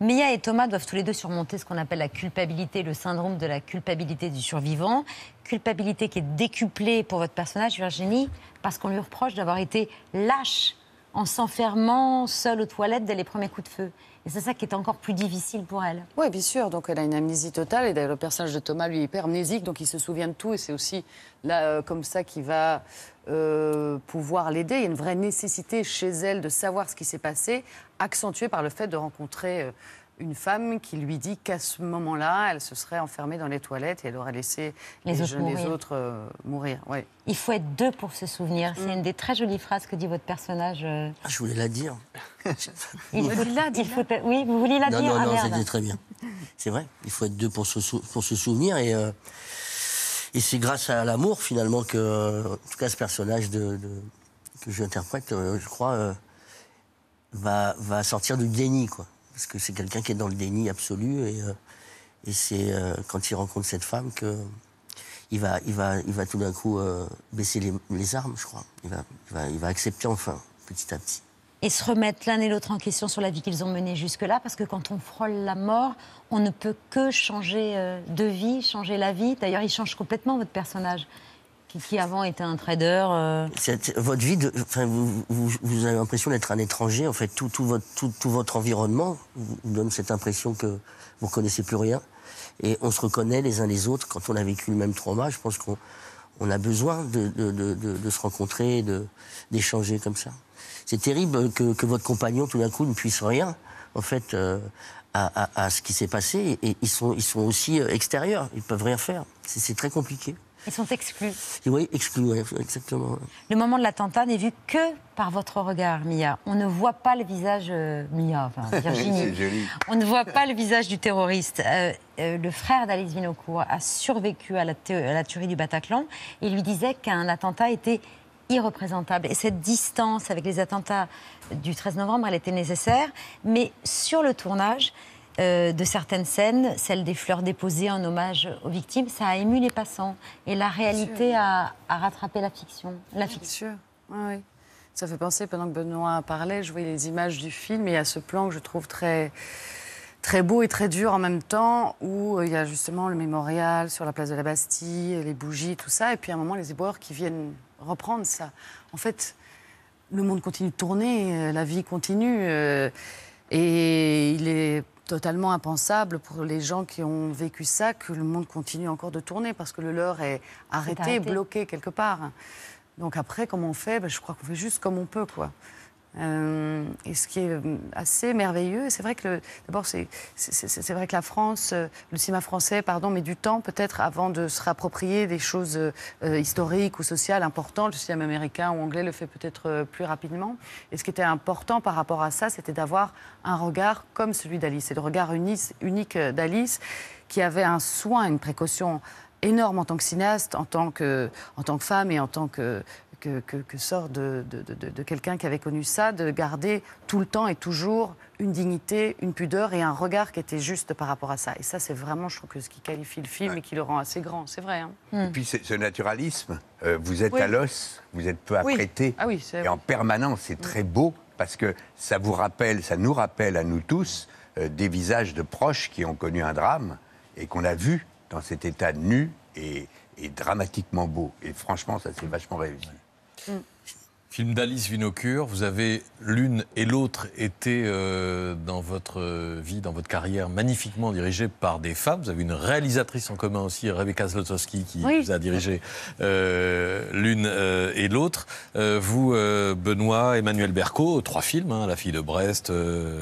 Mia et Thomas doivent tous les deux surmonter ce qu'on appelle la culpabilité, le syndrome de la culpabilité du survivant. Culpabilité qui est décuplée pour votre personnage, Virginie, parce qu'on lui reproche d'avoir été lâche en s'enfermant seule aux toilettes dès les premiers coups de feu. Et c'est ça qui est encore plus difficile pour elle. Oui, bien sûr. Donc elle a une amnésie totale. Et le personnage de Thomas, lui, est hyper amnésique. Donc il se souvient de tout. Et c'est aussi là, euh, comme ça, qu'il va euh, pouvoir l'aider. Il y a une vraie nécessité chez elle de savoir ce qui s'est passé, accentuée par le fait de rencontrer. Euh, une femme qui lui dit qu'à ce moment-là, elle se serait enfermée dans les toilettes et elle aurait laissé les, autres, mourir. Euh, il faut être deux pour se souvenir. C'est mm. une des très jolies phrases que dit votre personnage. Euh. Ah, je voulais la dire. il faut, la dire. Oui, vous voulez la dire. Non, ah, non, c'est très bien. C'est vrai. Il faut être deux pour se, souvenir euh, et. c'est grâce à l'amour finalement que, tout cas, ce personnage que j'interprète, je crois, va, va sortir du déni, quoi parce que c'est quelqu'un qui est dans le déni absolu et, euh, c'est euh, quand il rencontre cette femme que il va, il va, il va tout d'un coup euh, baisser les, armes, je crois. Il va, il va, il va accepter enfin, petit à petit et se remettre l'un et l'autre en question sur la vie qu'ils ont menée jusque-là, parce que quand on frôle la mort, on ne peut que changer de vie, changer la vie. D'ailleurs, il change complètement votre personnage qui avant était un trader. Euh, votre vie, de, enfin, vous, vous, vous avez l'impression d'être un étranger. En fait, tout, tout, votre, tout, votre environnement vous donne cette impression que vous ne connaissez plus rien. Et on se reconnaît les uns les autres quand on a vécu le même trauma. Je pense qu'on on a besoin de, de, de, de se rencontrer, d'échanger comme ça. C'est terrible que, que, votre compagnon, tout d'un coup, ne puisse rien, en fait, euh, à, à, à, ce qui s'est passé. Et ils sont, ils sont aussi euh, extérieurs, ils peuvent rien faire. C'est très compliqué. Ils sont exclus. Oui, exclus, oui, exactement. Le moment de l'attentat n'est vu que par votre regard, Mia. On ne voit pas le visage, euh, Mia, Virginie. On ne voit pas le visage du terroriste. Euh, euh, le frère d'Alice Vinocourt a survécu à la, tuerie du Bataclan. il lui disait qu'un attentat était irreprésentable. Et cette distance avec les attentats du 13 novembre, elle était nécessaire. Mais sur le tournage, euh, de certaines scènes, celle des fleurs déposées en hommage aux victimes, ça a ému les passants. Et la réalité a, rattrapé la fiction. La fiction. Oui, Ça fait penser, pendant que Benoît parlait, je voyais les images du film et il y a ce plan que je trouve très, très beau et très dur en même temps, où euh, il y a justement le mémorial sur la place de la Bastille, les bougies, tout ça, et puis à un moment, les éboueurs qui viennent reprendre ça. En fait, le monde continue de tourner, euh, la vie continue. et il est totalement impensable pour les gens qui ont vécu ça que le monde continue encore de tourner parce que le leur est arrêté, bloqué quelque part. Donc après, comment on fait ben, Je crois qu'on fait juste comme on peut, quoi. Euh, et ce qui est euh, assez merveilleux, c'est vrai que d'abord c'est vrai que la France, euh, le cinéma français, pardon, met du temps peut-être avant de se réapproprier des choses historiques ou sociales importantes. Le cinéma américain ou anglais le fait peut-être plus rapidement. Et ce qui était important par rapport à ça, c'était d'avoir un regard comme celui d'Alice, c'est le regard unique, unique d'Alice qui avait un soin, une précaution énorme en tant que cinéaste, en tant que, en tant que femme et en tant que que, sort de, quelqu'un qui avait connu ça, de garder tout le temps et toujours une dignité, une pudeur et un regard qui était juste par rapport à ça. Et ça, c'est vraiment, je trouve, que ce qui qualifie le film et qui le rend assez grand. C'est vrai. Hein. Hmm. et puis, ce naturalisme, euh, vous êtes à l'os, vous êtes peu apprêté. Ah oui, et en permanence, c'est hmm. très beau parce que ça vous rappelle, ça nous rappelle à nous tous euh, des visages de proches qui ont connu un drame et qu'on a vu dans cet état nu et, et dramatiquement beau. Et franchement, ça, c'est vachement réussi. Mm. Film d'Alice Vinocure, vous avez l'une et l'autre été euh, dans votre euh, vie, dans votre carrière, magnifiquement dirigée par des femmes. Vous avez une réalisatrice en commun aussi, Rebecca Zlotowski, qui vous a dirigé euh, l'une et l'autre. vous, Benoît, Emmanuel Berco, trois films, hein, La fille de Brest,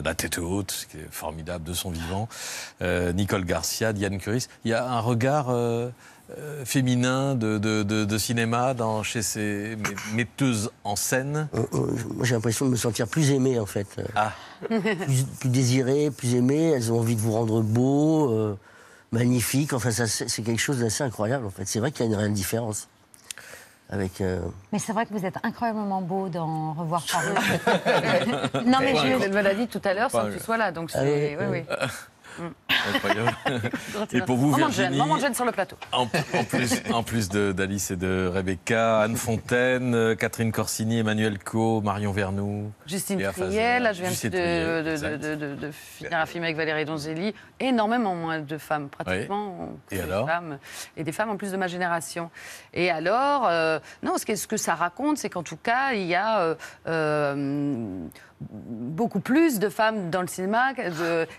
La tête haute, ce qui est formidable de son vivant, Nicole Garcia, Diane Curis. Il y a un regard euh, féminin de, cinéma dans, chez ces metteuses en scène euh, euh, J'ai l'impression de me sentir plus aimé en fait. Ah. plus, plus, désiré, plus aimé. Elles ont envie de vous rendre beau, magnifique. Enfin, c'est quelque chose d'assez incroyable en fait. C'est vrai qu'il y a une réelle différence. Avec Mais c'est vrai que vous êtes incroyablement beau dans Revoir Paris. non, mais je, me dit tout à l'heure sans que tu sois là, donc ah et pour vous, Virginie... de sur le plateau. En, plus, d'Alice et de Rebecca, Anne Fontaine, euh, Catherine Corsini, Emmanuel Co, Marion Vernou... Justine Triel, là je viens de, finir un film avec Valérie Donzelli. Énormément moins de femmes, pratiquement. Et Et des femmes en plus de ma génération. Et alors, euh, non, ce que, ça raconte, c'est qu'en tout cas, il y a... Euh, beaucoup plus de femmes dans le cinéma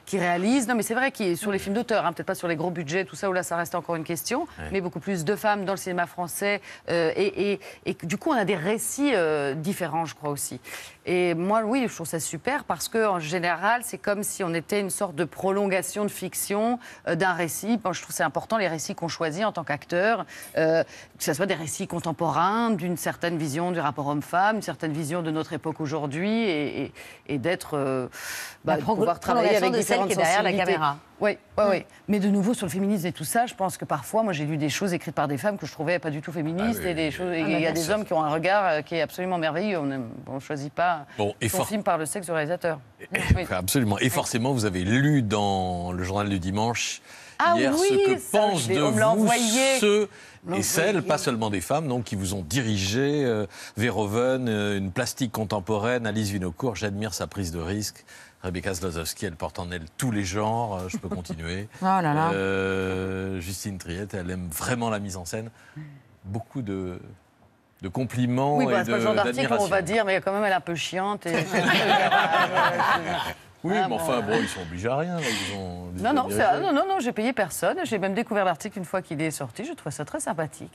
qui réalisent. Non, mais c'est vrai qu'il sur les films d'auteur, hein, peut-être pas sur les gros budgets, tout ça, où là, ça reste encore une question, mais beaucoup plus de femmes dans le cinéma français. Euh, et, du coup, on a des récits euh, différents, je crois aussi. Et moi, oui, je trouve ça super parce que en général, c'est comme si on était une sorte de prolongation de fiction euh, d'un récit. je trouve c'est important les récits qu'on choisit en tant qu'acteur, que ce soit des récits contemporains, d'une certaine vision du rapport homme-femme, une certaine vision de notre époque aujourd'hui, et, d'être bah, pouvoir travailler avec différentes celle derrière la caméra. Oui, oui, Mais de nouveau, sur le féminisme et tout ça, je pense que parfois, moi, j'ai lu des choses écrites par des femmes que je trouvais pas du tout féministes. Ah, et des choses, ah, il y a des hommes qui ont un regard euh, qui est absolument merveilleux. On ne choisit pas bon, son film par le sexe du réalisateur. Eh, eh, absolument. Et forcément, vous avez lu dans le journal du dimanche ah oui, ce que pensent de vous ceux et celles, pas seulement des femmes, donc, qui vous ont dirigé. Euh, Verhoeven, euh, une plastique contemporaine, Alice Vinocourt, j'admire sa prise de risque. Rebecca Zlozowski, elle porte en elle tous les genres, euh, je peux continuer. oh là là. Justine Triette, elle aime vraiment la mise en scène. Beaucoup de, compliments oui, bah, et de, on va dire, mais quand même, elle est un peu chiante. Oui, mais enfin, bon, ils sont obligés à rien. non, non, non, non, non, j'ai payé personne. J'ai même découvert l'article une fois qu'il est sorti. Je trouve ça très sympathique.